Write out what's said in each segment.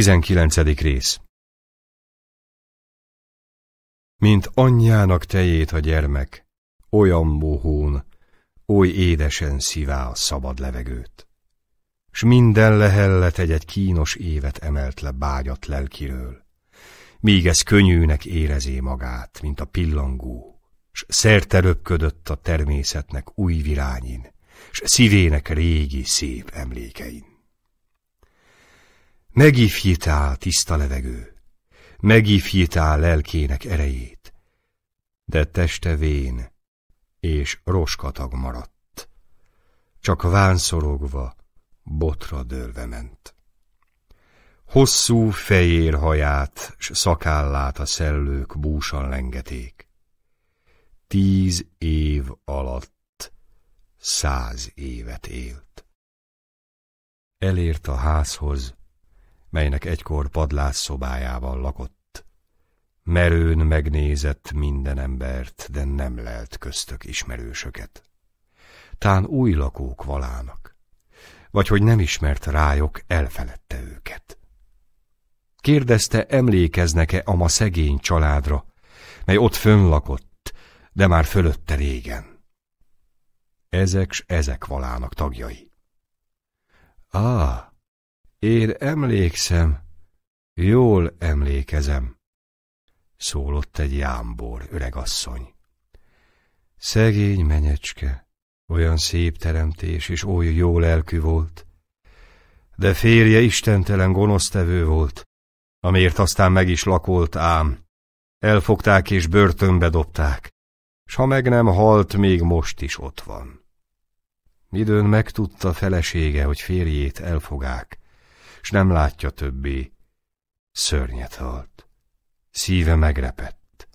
19. rész Mint anyjának tejét a gyermek, olyan bohón, oly édesen szívá a szabad levegőt. S minden lehellet egy-egy kínos évet emelt le bágyat lelkiről, míg ez könnyűnek érezé magát, mint a pillangó, s röpködött a természetnek új virányin, s szívének régi szép emlékein. Megifjítál tiszta levegő, megifjítál lelkének erejét, de teste vén és roskatag maradt, csak vánszorogva, botra dőlve ment. Hosszú fejér haját s szakállát a szellők búsan lengeték. Tíz év alatt száz évet élt. Elért a házhoz, melynek egykor padlás szobájával lakott. Merőn megnézett minden embert, de nem lelt köztök ismerősöket. Tán új lakók valának, vagy hogy nem ismert rájok, elfeledte őket. Kérdezte, emlékeznek-e ma szegény családra, mely ott fönn lakott, de már fölötte régen. Ezek s ezek valának tagjai. Á, ah, én emlékszem, jól emlékezem, szólott egy jámbor öregasszony. Szegény menyecske, olyan szép teremtés és oly jó lelkű volt, de férje istentelen gonosztevő volt, amért aztán meg is lakolt ám. Elfogták és börtönbe dobták, s ha meg nem halt, még most is ott van. Midőn megtudta felesége, hogy férjét elfogák, s nem látja többé. Szörnyet halt. Szíve megrepett.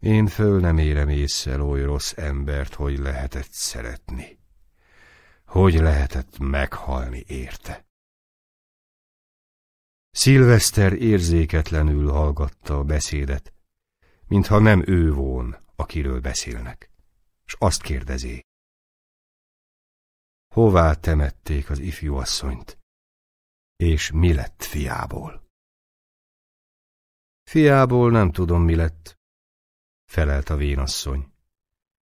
Én föl nem érem észre oly rossz embert, hogy lehetett szeretni. Hogy lehetett meghalni érte? Szilveszter érzéketlenül hallgatta a beszédet, mintha nem ő von, akiről beszélnek, és azt kérdezi. Hová temették az ifjú asszonyt? és mi lett fiából. Fiából nem tudom, mi lett, felelt a vénasszony.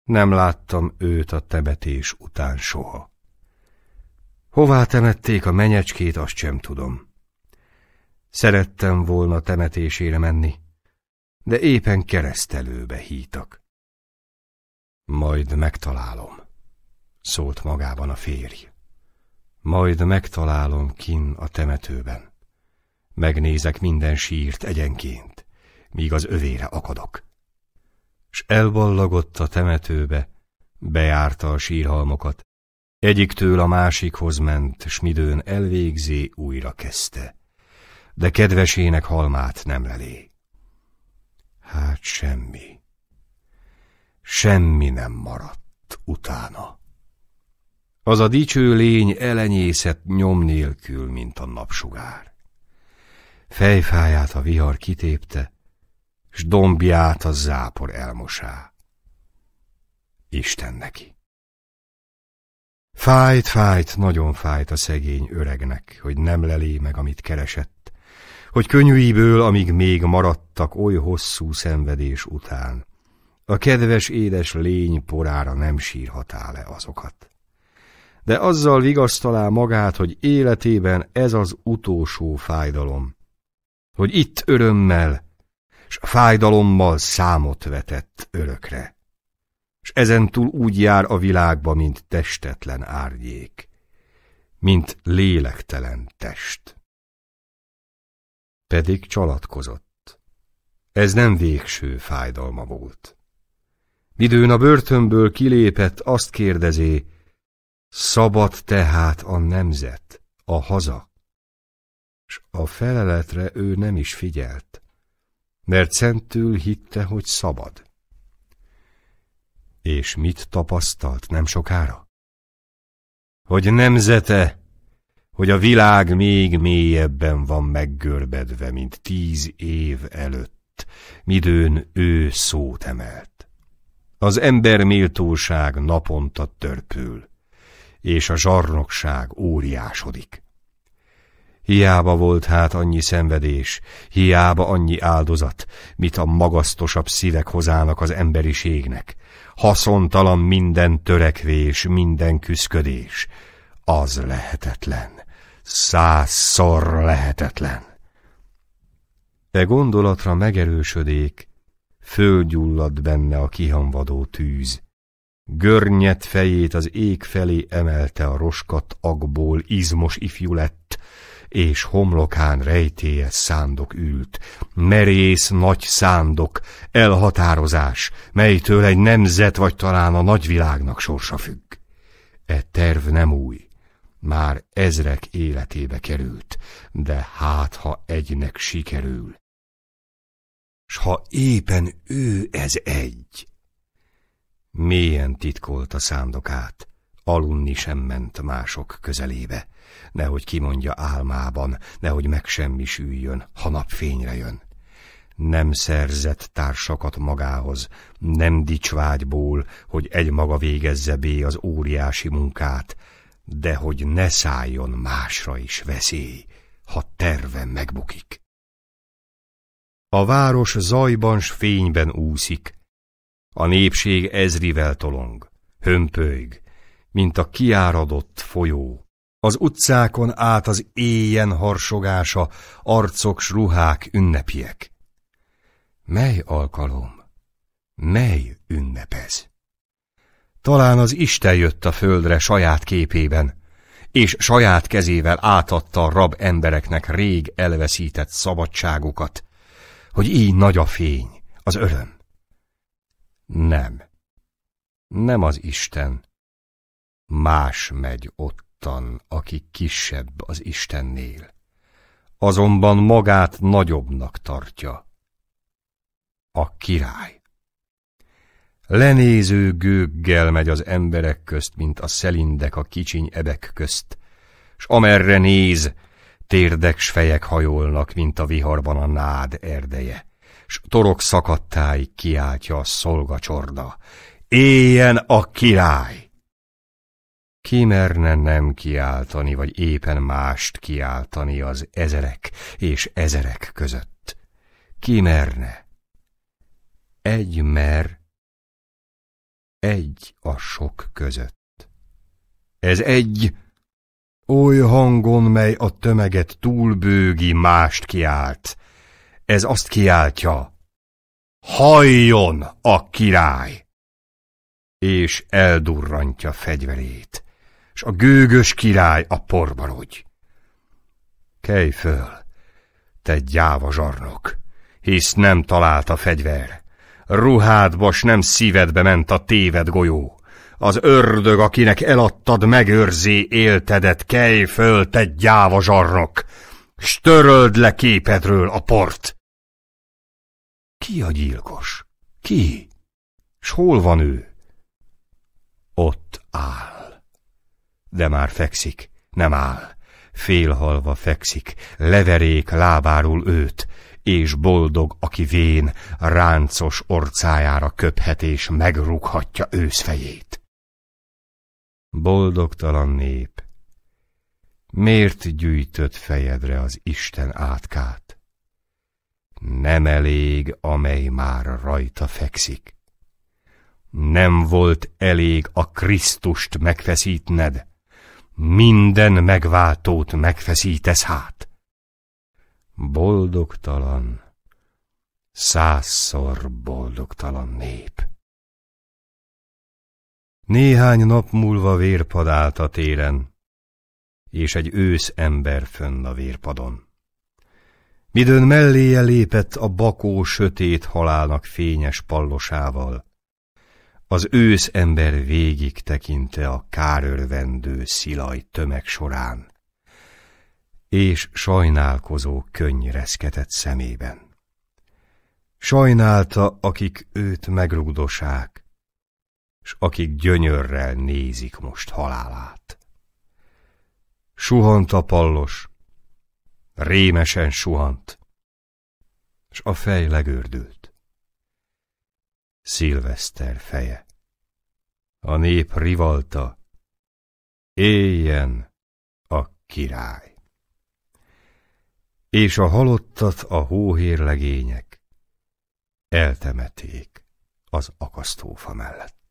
Nem láttam őt a temetés után soha. Hová temették a menyecskét, azt sem tudom. Szerettem volna temetésére menni, de éppen keresztelőbe hítak. Majd megtalálom, szólt magában a férj. Majd megtalálom kin a temetőben. Megnézek minden sírt egyenként, míg az övére akadok. S elballagott a temetőbe, bejárta a sírhalmokat, egyiktől a másikhoz ment, s midőn elvégzi újra kezdte. De kedvesének halmát nem lelé. Hát semmi. Semmi nem maradt utána. Az a dicső lény elenyészett nyom nélkül, mint a napsugár. Fejfáját a vihar kitépte, s dombját a zápor elmosá. Isten neki! Fájt, fájt, nagyon fájt a szegény öregnek, hogy nem lelé meg, amit keresett, hogy könnyűiből, amíg még maradtak oly hosszú szenvedés után, a kedves édes lény porára nem sírhatá le azokat de azzal vigasztalá magát, hogy életében ez az utolsó fájdalom. Hogy itt örömmel, s fájdalommal számot vetett örökre. S ezentúl úgy jár a világba, mint testetlen árnyék, mint lélektelen test. Pedig csalatkozott. Ez nem végső fájdalma volt. Midőn a börtönből kilépett, azt kérdezé, Szabad tehát a nemzet, a haza. S a feleletre ő nem is figyelt, mert szentül hitte, hogy szabad. És mit tapasztalt nem sokára? Hogy nemzete, hogy a világ még mélyebben van meggörbedve, mint tíz év előtt, midőn ő szót emelt. Az ember méltóság naponta törpül és a zsarnokság óriásodik. Hiába volt hát annyi szenvedés, hiába annyi áldozat, mit a magasztosabb szívek hozának az emberiségnek. Haszontalan minden törekvés, minden küszködés. Az lehetetlen. Százszor lehetetlen. E gondolatra megerősödék, fölgyullad benne a kihamvadó tűz, Görnyet fejét az ég felé emelte a roskat agból, izmos ifjú lett, és homlokán rejtélyes szándok ült. Merész nagy szándok, elhatározás, melytől egy nemzet vagy talán a nagyvilágnak sorsa függ. E terv nem új, már ezrek életébe került, de hát ha egynek sikerül. S ha éppen ő ez egy, Mélyen titkolta szándokát, alunni sem ment mások közelébe, nehogy kimondja álmában, nehogy megsemmisüljön, ha napfényre jön. Nem szerzett társakat magához, nem dicsvágyból, hogy egymaga végezze bé az óriási munkát, de hogy ne szálljon másra is veszély, ha terve megbukik. A város zajban s fényben úszik, a népség ezrivel tolong, hömpölyg, mint a kiáradott folyó. Az utcákon át az éjjen harsogása, arcok s ruhák ünnepiek. Mely alkalom? Mely ünnepez? Talán az Isten jött a földre saját képében, és saját kezével átadta a rab embereknek rég elveszített szabadságukat, hogy így nagy a fény, az öröm. Nem. Nem az Isten. Más megy ottan, aki kisebb az Istennél. Azonban magát nagyobbnak tartja. A király. Lenéző gőggel megy az emberek közt, mint a szelindek a kicsiny ebek közt, s amerre néz, térdek fejek hajolnak, mint a viharban a nád erdeje s torok szakadtáig kiáltja a szolgacsorda. Éljen a király! Kimerne nem kiáltani, vagy éppen mást kiáltani az ezerek és ezerek között. Kimerne? Egy mer, egy a sok között. Ez egy oly hangon, mely a tömeget túlbőgi, mást kiált ez azt kiáltja, halljon a király! És eldurrantja fegyverét, s a gőgös király a porba rogy. Kelj föl, te gyáva zsarnok, hisz nem talált a fegyver. Ruhádba s nem szívedbe ment a téved golyó. Az ördög, akinek eladtad, megőrzi éltedet, kelj föl, te gyáva zsarnok! Störöld le képedről a port! Ki a gyilkos? Ki? S hol van ő? Ott áll. De már fekszik, nem áll. Félhalva fekszik, leverék lábáról őt, és boldog, aki vén, ráncos orcájára köphet és megrughatja őszfejét. Boldogtalan nép, miért gyűjtött fejedre az Isten átkát? nem elég, amely már rajta fekszik. Nem volt elég a Krisztust megfeszítned, minden megváltót megfeszítesz hát. Boldogtalan, százszor boldogtalan nép. Néhány nap múlva vérpad állt a téren, és egy ősz ember fönn a vérpadon midőn melléje lépett a bakó sötét halálnak fényes pallosával. Az ősz ember végig tekinte a kárörvendő szilaj tömeg során, és sajnálkozó könny reszketett szemében. Sajnálta, akik őt megrugdosák, s akik gyönyörrel nézik most halálát. Suhant a pallos, rémesen suhant, és a fej legördült. Szilveszter feje. A nép rivalta, éljen a király. És a halottat a hóhérlegények eltemeték az akasztófa mellett.